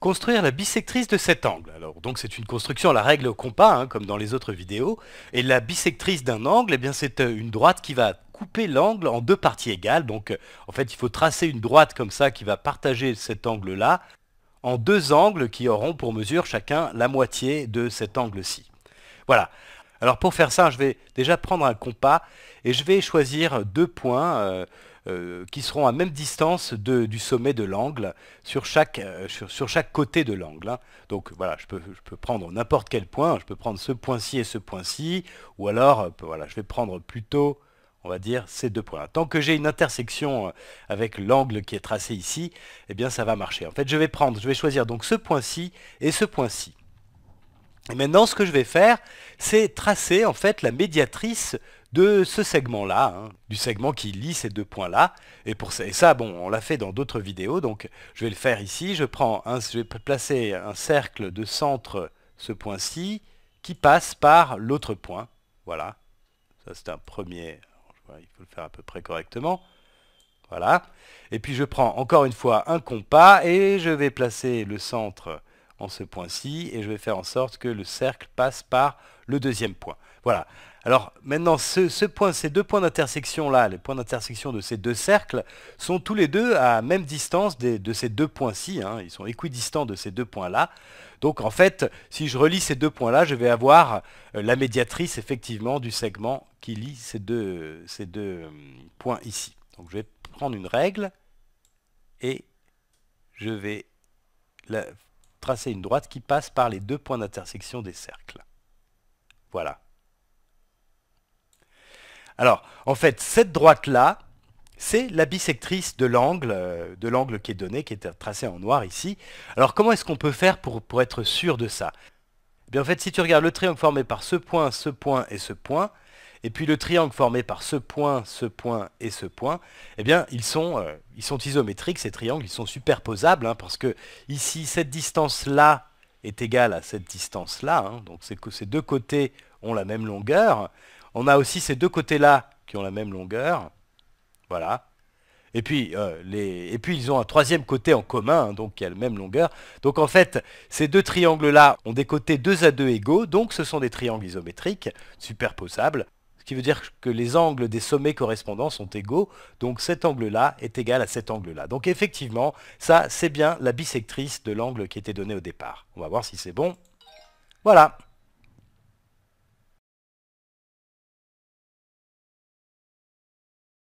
construire la bisectrice de cet angle. Alors, donc c'est une construction à la règle compas, hein, comme dans les autres vidéos. Et la bisectrice d'un angle, eh c'est euh, une droite qui va couper l'angle en deux parties égales. Donc euh, en fait, il faut tracer une droite comme ça qui va partager cet angle-là en deux angles qui auront pour mesure chacun la moitié de cet angle-ci. Voilà. Alors pour faire ça, je vais déjà prendre un compas et je vais choisir deux points. Euh, euh, qui seront à même distance du sommet de l'angle sur chaque, euh, sur, chaque côté de l'angle. Hein. Donc voilà, je peux, prendre n'importe quel point, je peux prendre ce point-ci et ce point-ci, ou alors euh, voilà, je vais prendre plutôt, on va dire, ces deux points. Tant que j'ai une intersection avec l'angle qui est tracé ici, eh bien ça va marcher. En fait, je vais prendre, je vais choisir donc ce point-ci et ce point-ci. Et maintenant, ce que je vais faire, c'est tracer en fait la médiatrice de ce segment-là, hein, du segment qui lie ces deux points-là. Et pour ça, ça, bon, on l'a fait dans d'autres vidéos, donc je vais le faire ici. Je, prends un, je vais placer un cercle de centre, ce point-ci, qui passe par l'autre point. Voilà. Ça, c'est un premier... Il faut le faire à peu près correctement. Voilà. Et puis je prends encore une fois un compas et je vais placer le centre en ce point-ci et je vais faire en sorte que le cercle passe par le deuxième point. Voilà. Alors maintenant, ce, point, ces deux points d'intersection-là, les points d'intersection de ces deux cercles, sont tous les deux à même distance de ces deux points-ci. Hein. ils sont équidistants de ces deux points-là. Donc en fait, si je relis ces deux points-là, je vais avoir euh, la médiatrice effectivement du segment qui lie ces deux, hum, points ici. Donc je vais prendre une règle et je vais tracer une droite qui passe par les deux points d'intersection des cercles. Voilà. Alors, en fait, cette droite-là, c'est la bisectrice de l'angle, euh, de l'angle qui est donné, qui est tracé en noir ici. Alors, comment est-ce qu'on peut faire pour, être sûr de ça eh bien, En fait, si tu regardes le triangle formé par ce point, ce point et ce point, et puis le triangle formé par ce point, ce point et ce point, eh bien, ils sont, euh, ils sont isométriques, ces triangles, ils sont superposables, hein, parce que ici, cette distance-là est égale à cette distance-là, hein, Donc, donc que ces deux côtés ont la même longueur, on a aussi ces deux côtés-là qui ont la même longueur. Voilà. Et puis, euh, les... et puis ils ont un troisième côté en commun, hein, donc qui a la même longueur. Donc en fait, ces deux triangles-là ont des côtés 2 à 2 égaux, donc ce sont des triangles isométriques, superposables. Ce qui veut dire que les angles des sommets correspondants sont égaux, donc cet angle-là est égal à cet angle-là. Donc effectivement, ça c'est bien la bisectrice de l'angle qui était donné au départ. On va voir si c'est bon. Voilà